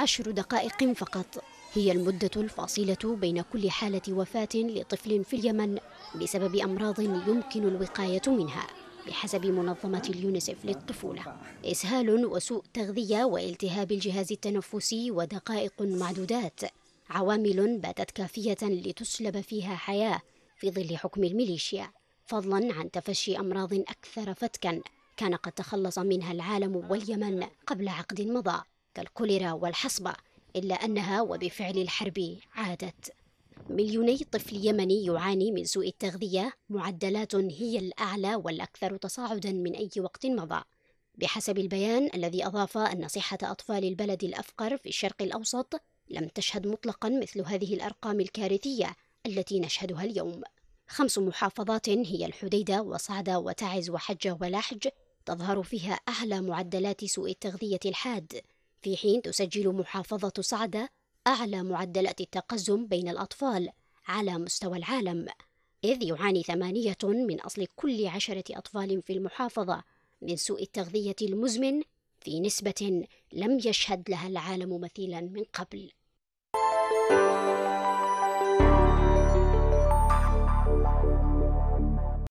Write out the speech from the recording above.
عشر دقائق فقط هي المدة الفاصلة بين كل حالة وفاة لطفل في اليمن بسبب أمراض يمكن الوقاية منها بحسب منظمة اليونسف للطفولة إسهال وسوء تغذية والتهاب الجهاز التنفسي ودقائق معدودات عوامل باتت كافية لتسلب فيها حياة في ظل حكم الميليشيا فضلا عن تفشي أمراض أكثر فتكا كان قد تخلص منها العالم واليمن قبل عقد مضى الكوليرا والحصبة إلا أنها وبفعل الحرب عادت مليوني طفل يمني يعاني من سوء التغذية معدلات هي الأعلى والأكثر تصاعدا من أي وقت مضى بحسب البيان الذي أضاف أن صحة أطفال البلد الأفقر في الشرق الأوسط لم تشهد مطلقا مثل هذه الأرقام الكارثية التي نشهدها اليوم خمس محافظات هي الحديدة وصعدة وتعز وحجة ولحج تظهر فيها أعلى معدلات سوء التغذية الحاد في حين تسجل محافظة صعدة أعلى معدلات التقزم بين الأطفال على مستوى العالم إذ يعاني ثمانية من أصل كل عشرة أطفال في المحافظة من سوء التغذية المزمن في نسبة لم يشهد لها العالم مثيلا من قبل.